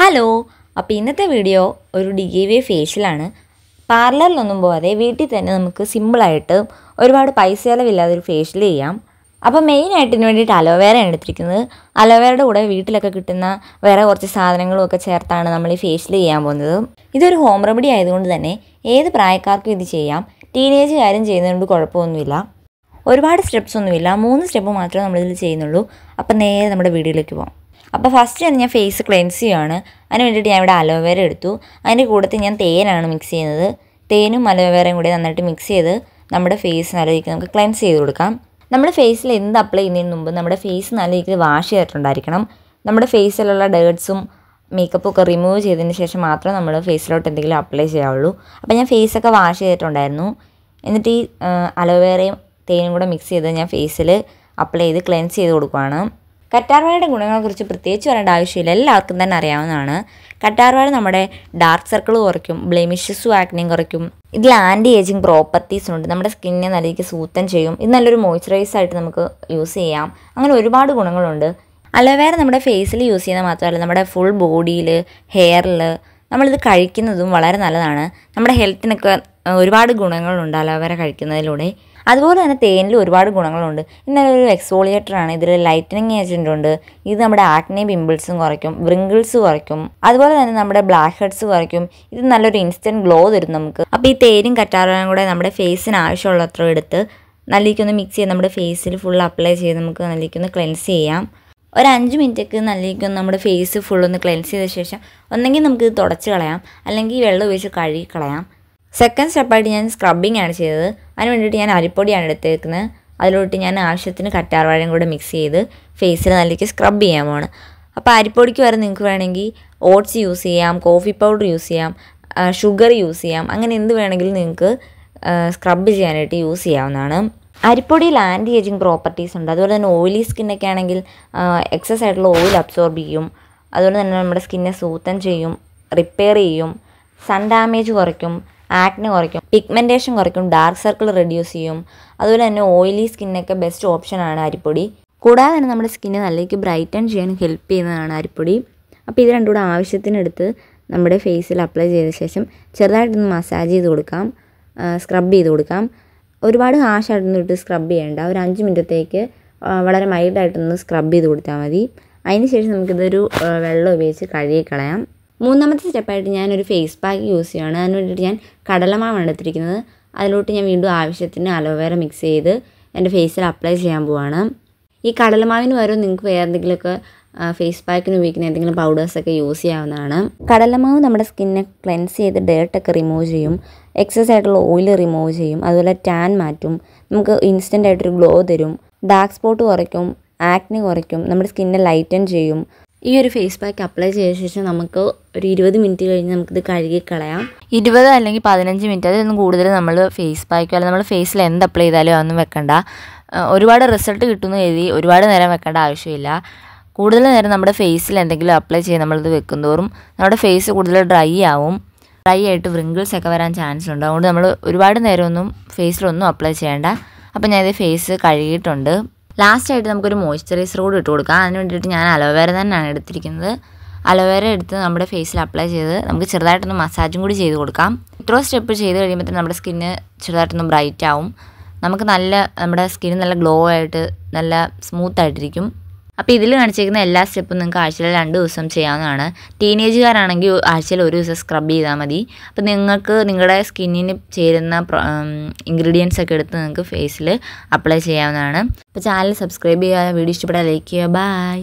hello അപ്പോൾ ഇന്നത്തെ video ഒരു ഡി വേ ഫേഷ്യലാണ് പാർലറിലൊന്നും പോവാതെ വീട്ടിൽ തന്നെ നമുക്ക് സിമ്പിളായിട്ട് ഒരുപാട് പൈസ ചിലവില്ലാതെ ഒരു ഫേഷ്യൽ ചെയ്യാം അപ്പോൾ മെയിനായിട്ട് ഇതിന് വേണ്ടിയിട്ട് അലോവേറയാണ് എടുത്തിരിക്കുന്നത് അലോവേറയുടെ കൂടെ വീട്ടിലൊക്കെ കിട്ടുന്ന വേറെ കുറച്ച് സാധനങ്ങളും ഒക്കെ ചേർത്താണ് നമ്മൾ ഈ ഫേഷ്യൽ ചെയ്യാൻ പോകുന്നത് ഇതൊരു ഹോം റെമഡി ആയതുകൊണ്ട് തന്നെ ഏത് പ്രായക്കാർക്കും ഇത് ചെയ്യാം ടീനേജുകാരും ചെയ്യുന്നതുകൊണ്ട് കുഴപ്പമൊന്നുമില്ല ഒരുപാട് സ്റ്റെപ്സ് ഒന്നുമില്ല മൂന്ന് സ്റ്റെപ്പ് മാത്രമേ നമ്മളിതിൽ ചെയ്യുന്നുള്ളൂ അപ്പം നേരെ നമ്മുടെ വീഡിയോയിലേക്ക് പോകാം അപ്പോൾ ഫസ്റ്റ് തന്നെ ഞാൻ ഫേസ് ക്ലെൻസ് ചെയ്യുകയാണ് അതിന് വേണ്ടിയിട്ട് ഞാൻ ഇവിടെ അലോവേര എടുത്തു അതിൻ്റെ കൂടത്തിൽ ഞാൻ തേനാണ് മിക്സ് ചെയ്യുന്നത് തേനും അലോവേരയും കൂടി നന്നായിട്ട് മിക്സ് ചെയ്ത് നമ്മുടെ ഫേസ് നല്ല രീതിക്ക് നമുക്ക് ക്ലെൻസ് ചെയ്ത് കൊടുക്കാം നമ്മുടെ ഫേസിൽ എന്ത് അപ്ലൈ ചെയ്യുന്നതിന് മുമ്പ് നമ്മുടെ ഫേസ് നല്ല രീതിയിൽ വാഷ് ചെയ്തിട്ടുണ്ടായിരിക്കണം നമ്മുടെ ഫേസിലുള്ള ഡേർട്സും മേക്കപ്പ് ഒക്കെ റിമൂവ് ചെയ്തതിന് ശേഷം മാത്രമേ നമ്മൾ ഫേസിലോട്ട് എന്തെങ്കിലും അപ്ലൈ ചെയ്യാവുള്ളൂ അപ്പോൾ ഞാൻ ഫേസൊക്കെ വാഷ് ചെയ്തിട്ടുണ്ടായിരുന്നു എന്നിട്ട് ഈ അലോവേറയും തേനും കൂടെ മിക്സ് ചെയ്ത് ഞാൻ ഫേസിൽ അപ്ലൈ ചെയ്ത് ക്ലെൻസ് ചെയ്ത് കൊടുക്കുവാണ് കറ്റാർവാഴയുടെ ഗുണങ്ങളെക്കുറിച്ച് പ്രത്യേകിച്ച് പറയേണ്ട ആവശ്യമില്ല എല്ലാവർക്കും തന്നെ അറിയാവുന്നതാണ് കറ്റാർവാഴ നമ്മുടെ ഡാർക്ക് സർക്കിൾ കുറയ്ക്കും ബ്ലെമിഷസും ആക്നെയും കുറയ്ക്കും ഇതിൽ ആൻറ്റി ഏജിങ് പ്രോപ്പർട്ടീസ് ഉണ്ട് നമ്മുടെ സ്കിന്നിനെ നല്ല രീതിക്ക് സൂത്തൻ ചെയ്യും ഇത് നല്ലൊരു മോയ്സ്ചറൈസ് ആയിട്ട് നമുക്ക് യൂസ് ചെയ്യാം അങ്ങനെ ഒരുപാട് ഗുണങ്ങളുണ്ട് അലോവേറ നമ്മുടെ ഫേസിൽ യൂസ് ചെയ്യുന്ന മാത്രമല്ല നമ്മുടെ ഫുൾ ബോഡിയിൽ ഹെയറിൽ നമ്മളിത് കഴിക്കുന്നതും വളരെ നല്ലതാണ് നമ്മുടെ ഹെൽത്തിനൊക്കെ ഒരുപാട് ഗുണങ്ങളുണ്ട് അലോവേറ കഴിക്കുന്നതിലൂടെ അതുപോലെ തന്നെ തേനിൽ ഒരുപാട് ഗുണങ്ങളുണ്ട് എക്സോളിയേറ്റർ ആണ് ഇതിൽ ലൈറ്റനിങ് ഏജൻ്റ് ഉണ്ട് ഇത് നമ്മുടെ ആക്നെ പിമ്പിൾസും കുറയ്ക്കും വ്രിങ്കിൾസ് കുറയ്ക്കും അതുപോലെ തന്നെ നമ്മുടെ ബ്ലാക്ക് ഹെഡ്സ് കുറയ്ക്കും ഇത് നല്ലൊരു ഇൻസ്റ്റൻറ്റ് ഗ്ലോ തരും നമുക്ക് അപ്പോൾ ഈ തേനും കറ്റാറും കൂടെ നമ്മുടെ ഫേസിന് ആവശ്യമുള്ളത്ര എടുത്ത് നല്ലൊന്ന് മിക്സ് ചെയ്ത് നമ്മുടെ ഫേസിൽ ഫുൾ അപ്ലൈ ചെയ്ത് നമുക്ക് നല്ലൊന്ന് ക്ലെൻസ് ചെയ്യാം ഒരു അഞ്ച് മിനിറ്റൊക്കെ നല്ലൊന്ന് നമ്മുടെ ഫേസ് ഫുള്ളൊന്ന് ക്ലെൻസ് ചെയ്ത ശേഷം ഒന്നെങ്കിൽ നമുക്ക് തുടച്ച് കളയാം അല്ലെങ്കിൽ വെള്ളം ഉപയോഗിച്ച് കഴുകി കളയാം സെക്കൻഡ് സ്റ്റെപ്പായിട്ട് ഞാൻ സ്ക്രബിംഗ് ആണ് ചെയ്തത് അതിന് വേണ്ടിയിട്ട് ഞാൻ അരിപ്പൊടിയാണ് എടുത്തേക്കുന്നത് അതിലോട്ട് ഞാൻ ആവശ്യത്തിന് കറ്റാർവാഴയും കൂടെ മിക്സ് ചെയ്ത് ഫേസിൽ നല്ലേക്ക് സ്ക്രബ് ചെയ്യാൻ പോവാണ് അപ്പോൾ അരിപ്പൊടിക്ക് വരെ നിങ്ങൾക്ക് വേണമെങ്കിൽ ഓട്സ് യൂസ് ചെയ്യാം കോഫി പൗഡർ യൂസ് ചെയ്യാം ഷുഗർ യൂസ് ചെയ്യാം അങ്ങനെ എന്ത് വേണമെങ്കിലും നിങ്ങൾക്ക് സ്ക്രബ് ചെയ്യാനായിട്ട് യൂസ് ചെയ്യാവുന്നതാണ് അരിപ്പൊടിയിൽ ആൻറ്റി ഏജിങ് പ്രോപ്പർട്ടീസ് ഉണ്ട് അതുപോലെ തന്നെ ഓയിലി സ്കിന്നൊക്കെ ആണെങ്കിൽ എക്സസ് ആയിട്ടുള്ള ഓയിൽ അബ്സോർബ് ചെയ്യും അതുപോലെ തന്നെ നമ്മുടെ സ്കിന്നെ സൂത്തൻ ചെയ്യും റിപ്പയർ ചെയ്യും സൺ ഡാമേജ് കുറയ്ക്കും ആക്നെ കുറയ്ക്കും പിഗ്മെൻറ്റേഷൻ കുറയ്ക്കും ഡാർക്ക് സർക്കിൾ റെഡ്യൂസ് ചെയ്യും അതുപോലെ തന്നെ ഓയിലി സ്കിന്നൊക്കെ ബെസ്റ്റ് ഓപ്ഷനാണ് അരിപ്പൊടി കൂടാതെ തന്നെ നമ്മുടെ സ്കിന്നെ നല്ലേക്ക് ബ്രൈറ്റൺ ചെയ്യാൻ ഹെൽപ്പ് ചെയ്യുന്നതാണ് അരിപ്പൊടി അപ്പോൾ ഇത് രണ്ടും കൂടെ ആവശ്യത്തിനെടുത്ത് നമ്മുടെ ഫേസിൽ അപ്ലൈ ചെയ്ത ശേഷം ചെറുതായിട്ടൊന്ന് മസാജ് ചെയ്ത് കൊടുക്കാം സ്ക്രബ് ചെയ്ത് കൊടുക്കാം ഒരുപാട് ഹാഷായിട്ടൊന്നും ഇട്ട് സ്ക്രബ് ചെയ്യേണ്ട ഒരു അഞ്ച് മിനിറ്റത്തേക്ക് വളരെ മൈൽഡായിട്ടൊന്ന് സ്ക്രബ് ചെയ്ത് കൊടുത്താൽ മതി അതിന് ശേഷം നമുക്കിതൊരു വെള്ളം ഉപയോഗിച്ച് കഴുകി കളയാം മൂന്നാമത്തെ സ്റ്റെപ്പായിട്ട് ഞാനൊരു ഫേസ് പാക്ക് യൂസ് ചെയ്യുകയാണ് അതിന് വേണ്ടിയിട്ട് ഞാൻ കടലമാവാണ് എടുത്തിരിക്കുന്നത് അതിലോട്ട് ഞാൻ വീണ്ടും ആവശ്യത്തിന് അലോവേറ മിക്സ് ചെയ്ത് എൻ്റെ ഫേസിൽ അപ്ലൈ ചെയ്യാൻ പോവാണ് ഈ കടലമാവിന് പകരം നിങ്ങൾക്ക് വേറെ എന്തെങ്കിലുമൊക്കെ ഫേസ് പാക്കിന് ഉപയോഗിക്കുന്ന എന്തെങ്കിലും പൗഡേഴ്സൊക്കെ യൂസ് ചെയ്യാവുന്നതാണ് കടലമാവ് നമ്മുടെ സ്കിന്നെ ക്ലെൻസ് ചെയ്ത് ഡേർട്ടൊക്കെ റിമൂവ് ചെയ്യും എക്സസ് ആയിട്ടുള്ള ഓയിൽ റിമൂവ് ചെയ്യും അതുപോലെ ടാൻ മാറ്റും നമുക്ക് ഇൻസ്റ്റൻ്റ് ആയിട്ടൊരു ഗ്ലോ തരും ഡാർക്ക് സ്പോട്ട് കുറയ്ക്കും ആക്നെ കുറയ്ക്കും നമ്മുടെ സ്കിന്നെ ലൈറ്റൻ ചെയ്യും ഈ ഒരു ഫേസ് പാക്ക് അപ്ലൈ ചെയ്ത ശേഷം നമുക്ക് ഒരു ഇരുപത് മിനിറ്റ് കഴിഞ്ഞ് നമുക്കിത് കഴുകി കളയാം ഇരുപത് അല്ലെങ്കിൽ പതിനഞ്ച് മിനിറ്റ് അതിലൊന്നും കൂടുതൽ നമ്മൾ ഫേസ് പാക്കോ അല്ലെങ്കിൽ നമ്മൾ ഫേസിൽ എന്ത് അപ്ലൈ ചെയ്താലും അതൊന്നും വെക്കണ്ട ഒരുപാട് റിസൾട്ട് കിട്ടുമെന്ന് കരുതി ഒരുപാട് നേരം വെക്കേണ്ട ആവശ്യമില്ല കൂടുതൽ നേരം നമ്മുടെ ഫേസിൽ എന്തെങ്കിലും അപ്ലൈ ചെയ്ത് നമ്മളിത് വെക്കുന്തോറും നമ്മുടെ ഫേസ് കൂടുതൽ ഡ്രൈ ആവും ഡ്രൈ ആയിട്ട് വ്രിങ്കിൾസ് ഒക്കെ വരാൻ ചാൻസ് ഉണ്ട് അതുകൊണ്ട് നമ്മൾ ഒരുപാട് നേരമൊന്നും ഫേസിലൊന്നും അപ്ലൈ ചെയ്യേണ്ട അപ്പോൾ ഞാനിത് ഫേസ് കഴുകിയിട്ടുണ്ട് ലാസ്റ്റായിട്ട് നമുക്കൊരു മോയ്സ്ചറൈസർ കൂടെ ഇട്ട് കൊടുക്കാം അതിന് വേണ്ടിയിട്ട് ഞാൻ അലോവേര തന്നെയാണ് എടുത്തിരിക്കുന്നത് അലോവേര എടുത്ത് നമ്മുടെ ഫേസിൽ അപ്ലൈ ചെയ്ത് നമുക്ക് ചെറുതായിട്ടൊന്ന് മസാജും കൂടി ചെയ്ത് കൊടുക്കാം ഇത്രോ സ്റ്റെപ്പ് ചെയ്ത് കഴിയുമ്പോൾ നമ്മുടെ സ്കിന്ന് ചെറുതായിട്ടൊന്ന് ബ്രൈറ്റ് ആവും നമുക്ക് നല്ല നമ്മുടെ സ്കിൻ നല്ല ഗ്ലോ ആയിട്ട് നല്ല സ്മൂത്ത് ആയിട്ടിരിക്കും അപ്പോൾ ഇതിൽ കാണിച്ചിരിക്കുന്ന എല്ലാ സ്റ്റെപ്പും നിങ്ങൾക്ക് ആഴ്ചയിൽ രണ്ട് ദിവസം ചെയ്യാവുന്നതാണ് ടീനേജുകാരാണെങ്കിൽ ആഴ്ചയിൽ ഒരു ദിവസം സ്ക്രബ് ചെയ്താൽ മതി അപ്പോൾ നിങ്ങൾക്ക് നിങ്ങളുടെ സ്കിന്നിന് ചേരുന്ന ഇൻഗ്രീഡിയൻസ് ഒക്കെ എടുത്ത് നിങ്ങൾക്ക് ഫേസിൽ അപ്ലൈ ചെയ്യാവുന്നതാണ് അപ്പോൾ ചാനൽ സബ്സ്ക്രൈബ് ചെയ്യുക വീഡിയോ ഇഷ്ടപ്പെട്ടാൽ ലൈക്ക് ചെയ്യുക ബായ്